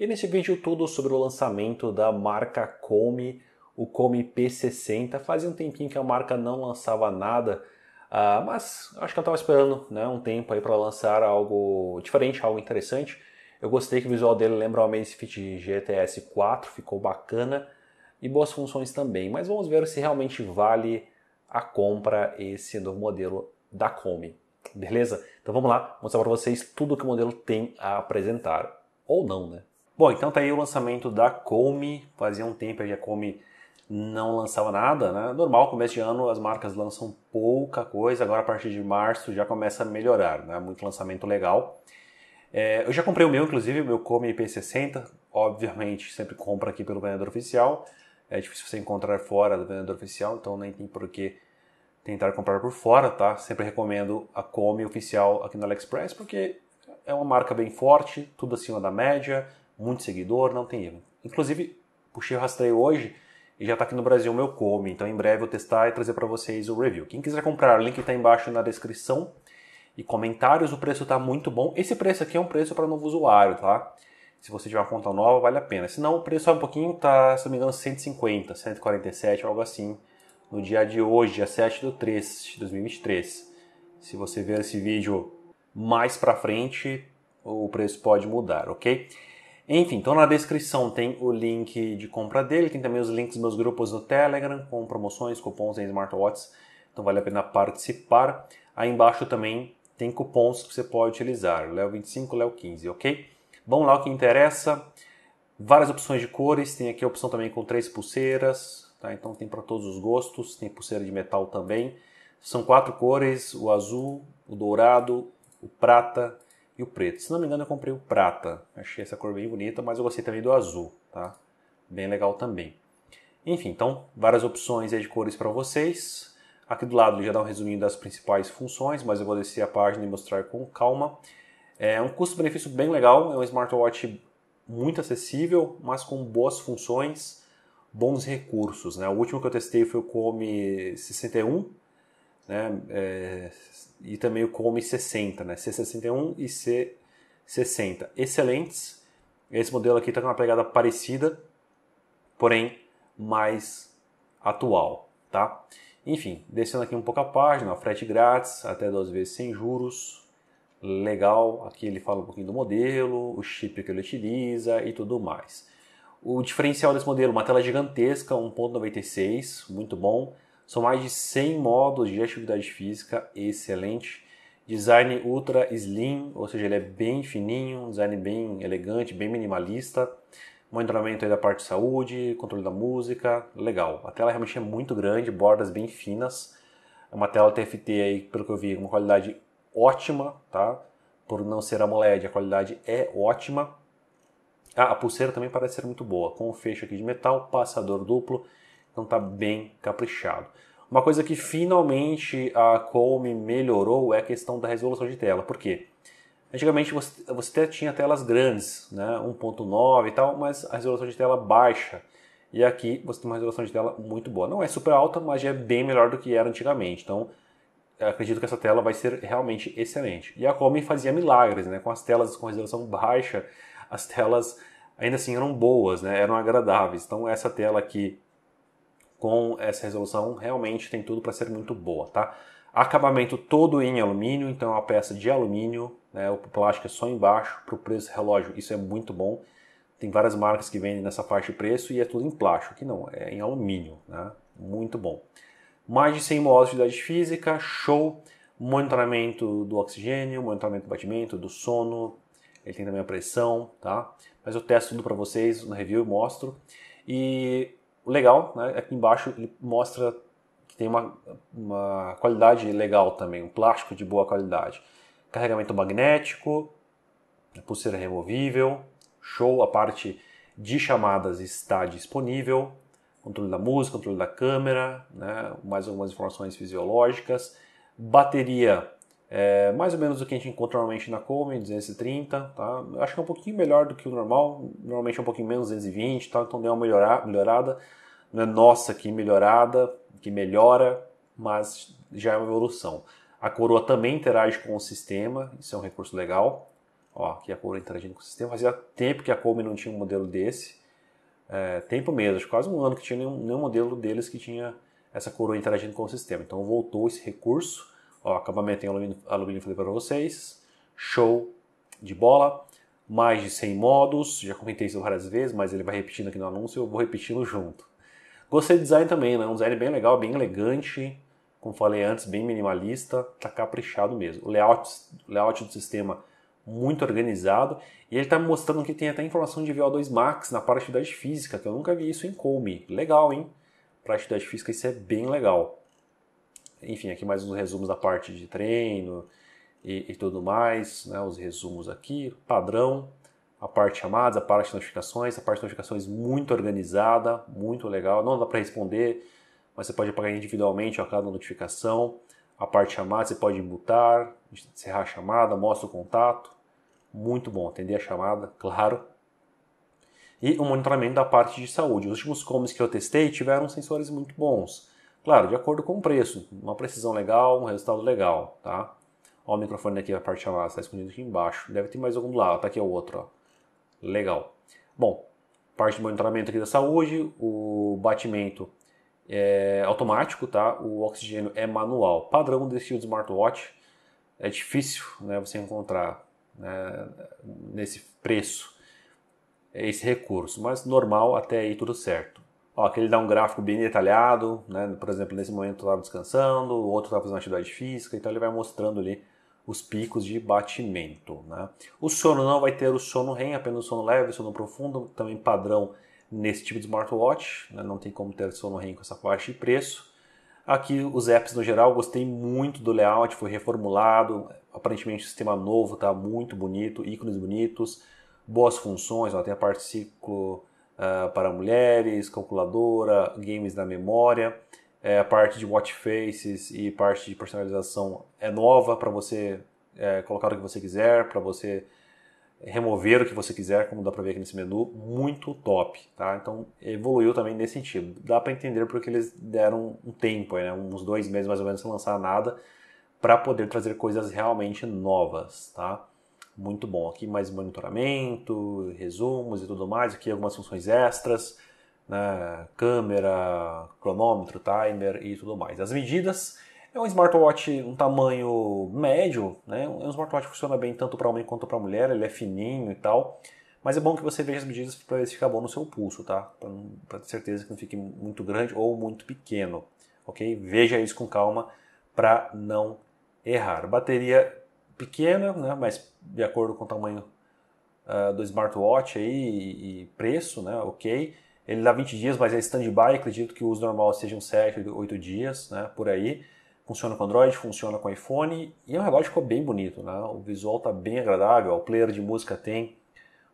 E nesse vídeo todo sobre o lançamento da marca Come, o Come P60. Fazia um tempinho que a marca não lançava nada, uh, mas acho que eu estava esperando né, um tempo aí para lançar algo diferente, algo interessante. Eu gostei que o visual dele lembra o Amazfit GTS 4, ficou bacana e boas funções também. Mas vamos ver se realmente vale a compra esse novo modelo da Come. Beleza? Então vamos lá mostrar para vocês tudo que o modelo tem a apresentar. Ou não, né? Bom, então tá aí o lançamento da Come. Fazia um tempo que a Come não lançava nada, né? Normal, começo de ano as marcas lançam pouca coisa, agora a partir de março já começa a melhorar, né? Muito lançamento legal. É, eu já comprei o meu, inclusive, o meu Come IP60. Obviamente, sempre compra aqui pelo vendedor oficial. É difícil você encontrar fora do vendedor oficial, então nem tem por que tentar comprar por fora, tá? Sempre recomendo a Come oficial aqui no AliExpress, porque é uma marca bem forte, tudo acima da média, muito seguidor, não tem erro. Inclusive, puxei o rastreio hoje e já está aqui no Brasil o meu come, então em breve eu testar e trazer para vocês o review. Quem quiser comprar, o link está embaixo na descrição e comentários, o preço está muito bom. Esse preço aqui é um preço para novo usuário, tá? Se você tiver uma conta nova, vale a pena. Se não, o preço é um pouquinho, tá, se não me engano, 150, 147, algo assim, no dia de hoje, dia 7 de 3 de 2023. Se você ver esse vídeo mais para frente, o preço pode mudar, ok? Enfim, então na descrição tem o link de compra dele, tem também os links dos meus grupos no Telegram, com promoções, cupons em smartwatches, então vale a pena participar. Aí embaixo também tem cupons que você pode utilizar, Léo 25, Léo 15, ok? Vamos lá o que interessa, várias opções de cores, tem aqui a opção também com três pulseiras, tá? então tem para todos os gostos, tem pulseira de metal também. São quatro cores, o azul, o dourado, o prata e o preto. Se não me engano, eu comprei o prata. Achei essa cor bem bonita, mas eu gostei também do azul, tá? Bem legal também. Enfim, então, várias opções de cores para vocês. Aqui do lado já dá um resuminho das principais funções, mas eu vou descer a página e mostrar com calma. É um custo-benefício bem legal, é um smartwatch muito acessível, mas com boas funções, bons recursos. Né? O último que eu testei foi o Come 61, né? É, e também o Come 60, né? C61 e C60. Excelentes. Esse modelo aqui está com uma pegada parecida, porém mais atual, tá? Enfim, descendo aqui um pouco a página, frete grátis, até duas vezes sem juros, legal. Aqui ele fala um pouquinho do modelo, o chip que ele utiliza e tudo mais. O diferencial desse modelo, uma tela gigantesca, 1.96, muito bom. São mais de 100 modos de atividade física excelente. Design ultra slim, ou seja, ele é bem fininho, design bem elegante, bem minimalista. Monitoramento da parte de saúde, controle da música, legal. A tela realmente é muito grande, bordas bem finas. É uma tela TFT aí, pelo que eu vi, uma qualidade ótima, tá? Por não ser AMOLED, a qualidade é ótima. Ah, a pulseira também parece ser muito boa, com o fecho aqui de metal, passador duplo então tá bem caprichado. Uma coisa que finalmente a Colme melhorou é a questão da resolução de tela. Por quê? Antigamente você, você até tinha telas grandes, né? 1.9 e tal, mas a resolução de tela baixa. E aqui você tem uma resolução de tela muito boa. Não é super alta, mas é bem melhor do que era antigamente. Então, acredito que essa tela vai ser realmente excelente. E a Colme fazia milagres, né? Com as telas com resolução baixa, as telas ainda assim eram boas, né? Eram agradáveis. Então, essa tela aqui com essa resolução realmente tem tudo para ser muito boa, tá? Acabamento todo em alumínio, então é uma peça de alumínio, né? o plástico é só embaixo, para o preço do relógio isso é muito bom. Tem várias marcas que vendem nessa faixa de preço e é tudo em plástico, que não, é em alumínio, né? muito bom. Mais de 100 modos de atividade física, show, monitoramento do oxigênio, monitoramento do batimento, do sono, ele tem também a pressão, tá? Mas eu testo tudo para vocês no review e mostro. E legal, né? Aqui embaixo ele mostra que tem uma, uma qualidade legal também, um plástico de boa qualidade. Carregamento magnético, pulseira removível, show, a parte de chamadas está disponível, controle da música, controle da câmera, né? mais algumas informações fisiológicas, bateria é mais ou menos o que a gente encontra normalmente na Coleman, 230, tá? Acho que é um pouquinho melhor do que o normal, normalmente é um pouquinho menos 220, tá? Então deu uma melhorar, melhorada. Não é nossa que melhorada, que melhora, mas já é uma evolução. A coroa também interage com o sistema, isso é um recurso legal. Ó, aqui a coroa interagindo com o sistema. Fazia tempo que a Coleman não tinha um modelo desse. É, tempo mesmo, acho quase um ano que tinha nenhum, nenhum modelo deles que tinha essa coroa interagindo com o sistema. Então voltou esse recurso Ó, acabamento em alumínio, alumínio falei para vocês. Show de bola. Mais de 100 modos, já comentei isso várias vezes, mas ele vai repetindo aqui no anúncio, eu vou repetindo junto. Gostei do design também, né? Um design bem legal, bem elegante, como falei antes, bem minimalista, tá caprichado mesmo. O layout, layout do sistema muito organizado e ele está mostrando que tem até informação de VO2 Max na parte de atividade física, que eu nunca vi isso em Colme. Legal, hein? Para atividade física isso é bem legal enfim, aqui mais uns resumos da parte de treino e, e tudo mais, né? os resumos aqui, padrão, a parte de chamadas, a parte de notificações, a parte de notificações muito organizada, muito legal, não dá para responder, mas você pode apagar individualmente a cada notificação, a parte de chamadas você pode mutar, encerrar a chamada, mostra o contato, muito bom, atender a chamada, claro. E o monitoramento da parte de saúde. Os últimos comes que eu testei tiveram sensores muito bons. Claro, de acordo com o preço, uma precisão legal, um resultado legal, tá? Ó, o microfone aqui, a parte chamada, está escondido aqui embaixo. Deve ter mais algum do lado, tá aqui é o outro, ó. Legal. Bom, parte de monitoramento aqui da saúde, o batimento é automático, tá? O oxigênio é manual. Padrão desse smartwatch é difícil, né, você encontrar né, nesse preço esse recurso, mas normal até aí tudo certo. Ó, aqui ele dá um gráfico bem detalhado, né? Por exemplo, nesse momento eu estava descansando, o outro estava fazendo atividade física, então ele vai mostrando ali os picos de batimento, né? O sono não vai ter o sono REM, apenas o sono leve, o sono profundo, também padrão nesse tipo de smartwatch, né? não tem como ter sono REM com essa faixa de preço. Aqui os apps no geral, gostei muito do layout, foi reformulado, aparentemente o sistema novo tá muito bonito, ícones bonitos, boas funções, ó, tem a parte ciclo uh, para mulheres, calculadora, games na memória. É, a parte de watch faces e parte de personalização é nova para você é, colocar o que você quiser, para você remover o que você quiser, como dá para ver aqui nesse menu, muito top, tá? Então evoluiu também nesse sentido. Dá para entender porque eles deram um tempo, né? uns dois meses mais ou menos sem lançar nada, para poder trazer coisas realmente novas, tá? muito bom. Aqui mais monitoramento, resumos e tudo mais, aqui algumas funções extras, né? câmera, cronômetro, timer e tudo mais. As medidas é um smartwatch um tamanho médio, né? É um smartwatch que funciona bem tanto para homem quanto para mulher, ele é fininho e tal. Mas é bom que você veja as medidas para ver se fica bom no seu pulso, tá? Para ter certeza que não fique muito grande ou muito pequeno, ok? Veja isso com calma para não errar. Bateria pequena, né, mas de acordo com o tamanho uh, do smartwatch aí, e, e, preço, né, ok. Ele dá 20 dias, mas é stand-by, acredito que o uso normal seja uns 7, 8 dias, né, por aí. Funciona com Android, funciona com iPhone, e é um relógio que ficou bem bonito, né, o visual está bem agradável, o player de música tem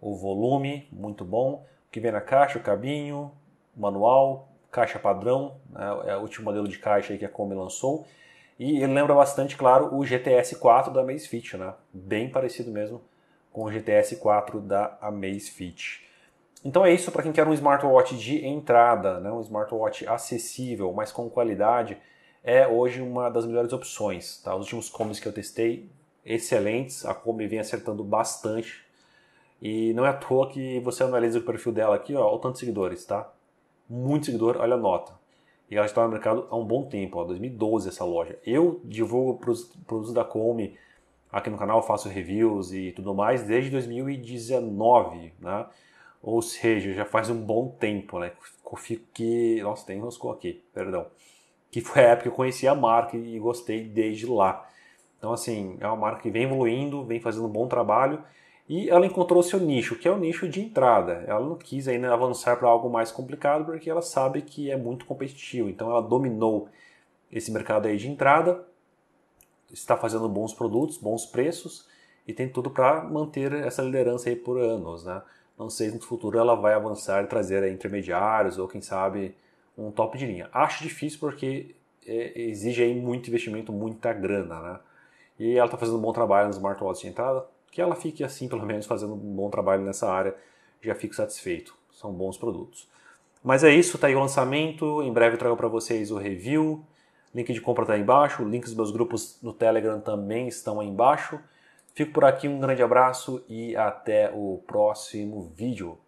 o volume, muito bom, o que vem na caixa, o cabinho, manual, caixa padrão, né, é o último modelo de caixa que a Kombi lançou, e ele lembra bastante, claro, o GTS 4 da Amazfit, né? Bem parecido mesmo com o GTS 4 da Amazfit. Então é isso para quem quer um smartwatch de entrada, né? um smartwatch acessível, mas com qualidade, é hoje uma das melhores opções. Tá? Os últimos combos que eu testei, excelentes, a Kombi vem acertando bastante. E não é à toa que você analisa o perfil dela aqui, ó, o tanto de seguidores, tá? Muito seguidor, olha a nota. E ela está no mercado há um bom tempo, ó, 2012 essa loja. Eu divulgo produtos da Come aqui no canal, faço reviews e tudo mais desde 2019, né? Ou seja, já faz um bom tempo, né? Que, nossa, tem roscou aqui, perdão. Que foi a época que eu conheci a marca e gostei desde lá. Então, assim, é uma marca que vem evoluindo, vem fazendo um bom trabalho e ela encontrou seu nicho, que é o nicho de entrada. Ela não quis ainda avançar para algo mais complicado porque ela sabe que é muito competitivo. Então ela dominou esse mercado aí de entrada, está fazendo bons produtos, bons preços e tem tudo para manter essa liderança aí por anos, né? Não sei se no futuro ela vai avançar e trazer intermediários ou quem sabe um top de linha. Acho difícil porque é, exige aí muito investimento, muita grana, né? E ela está fazendo um bom trabalho nos smartwatches de entrada, que ela fique assim, pelo menos, fazendo um bom trabalho nessa área, já fico satisfeito. São bons produtos. Mas é isso, tá aí o lançamento. Em breve trago para vocês o review. Link de compra está aí embaixo. Links dos meus grupos no Telegram também estão aí embaixo. Fico por aqui, um grande abraço e até o próximo vídeo.